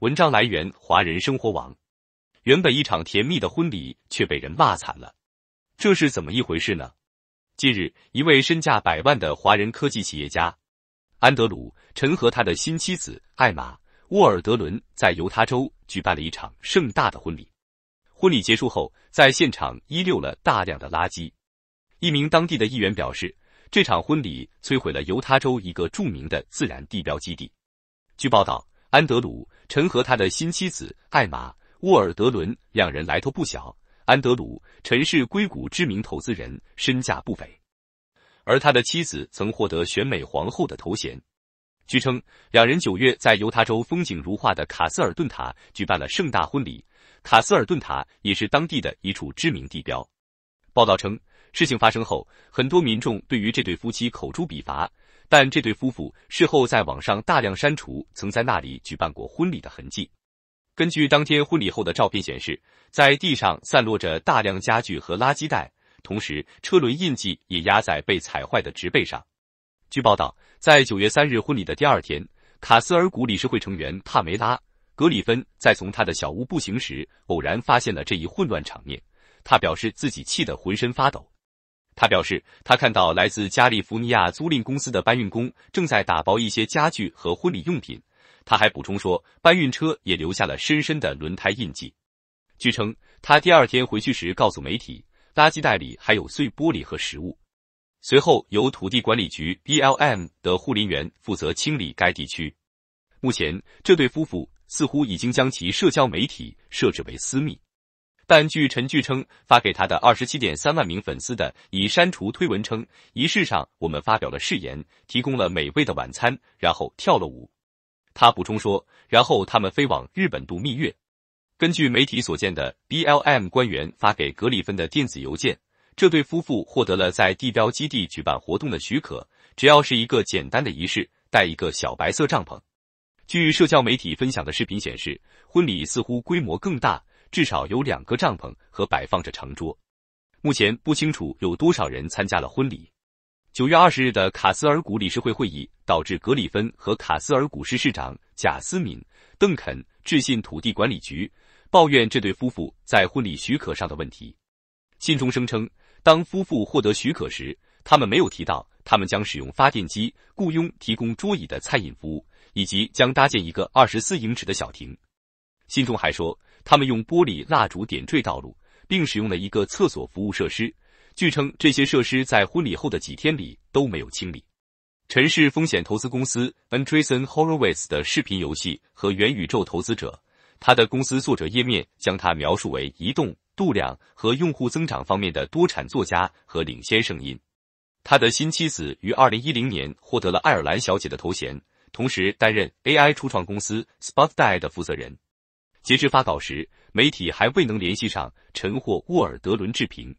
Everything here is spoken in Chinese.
文章来源：华人生活网。原本一场甜蜜的婚礼，却被人骂惨了，这是怎么一回事呢？近日，一位身价百万的华人科技企业家安德鲁陈和他的新妻子艾玛沃尔德伦在犹他州举办了一场盛大的婚礼。婚礼结束后，在现场遗留了大量的垃圾。一名当地的议员表示，这场婚礼摧毁了犹他州一个著名的自然地标基地。据报道，安德鲁。陈和他的新妻子艾玛·沃尔德伦两人来头不小。安德鲁陈是硅谷知名投资人，身价不菲，而他的妻子曾获得选美皇后的头衔。据称，两人九月在犹他州风景如画的卡斯尔顿塔举办了盛大婚礼。卡斯尔顿塔也是当地的一处知名地标。报道称，事情发生后，很多民众对于这对夫妻口诛笔伐。但这对夫妇事后在网上大量删除曾在那里举办过婚礼的痕迹。根据当天婚礼后的照片显示，在地上散落着大量家具和垃圾袋，同时车轮印记也压在被踩坏的植被上。据报道，在九月三日婚礼的第二天，卡斯尔谷理事会成员帕梅拉·格里芬在从他的小屋步行时，偶然发现了这一混乱场面。他表示自己气得浑身发抖。他表示，他看到来自加利福尼亚租赁公司的搬运工正在打包一些家具和婚礼用品。他还补充说，搬运车也留下了深深的轮胎印记。据称，他第二天回去时告诉媒体，垃圾袋里还有碎玻璃和食物。随后，由土地管理局 （BLM） 的护林员负责清理该地区。目前，这对夫妇似乎已经将其社交媒体设置为私密。但据陈据称发给他的二十七点三万名粉丝的已删除推文称，仪式上我们发表了誓言，提供了美味的晚餐，然后跳了舞。他补充说，然后他们飞往日本度蜜月。根据媒体所见的 B L M 官员发给格里芬的电子邮件，这对夫妇获得了在地标基地举办活动的许可，只要是一个简单的仪式，带一个小白色帐篷。据社交媒体分享的视频显示，婚礼似乎规模更大。至少有两个帐篷和摆放着长桌。目前不清楚有多少人参加了婚礼。九月二十日的卡斯尔谷理事会会议导致格里芬和卡斯尔谷市市长贾思敏·邓肯致信土地管理局，抱怨这对夫妇在婚礼许可上的问题。信中声称，当夫妇获得许可时，他们没有提到他们将使用发电机、雇佣提供桌椅的餐饮服务，以及将搭建一个二十四英尺的小亭。信中还说。他们用玻璃蜡烛点缀道路，并使用了一个厕所服务设施。据称，这些设施在婚礼后的几天里都没有清理。陈氏风险投资公司 Andreessen Horowitz 的视频游戏和元宇宙投资者，他的公司作者页面将他描述为移动度量和用户增长方面的多产作家和领先声音。他的新妻子于2010年获得了爱尔兰小姐的头衔，同时担任 AI 初创公司 Spot f y 的负责人。截至发稿时，媒体还未能联系上陈或沃尔德伦置评。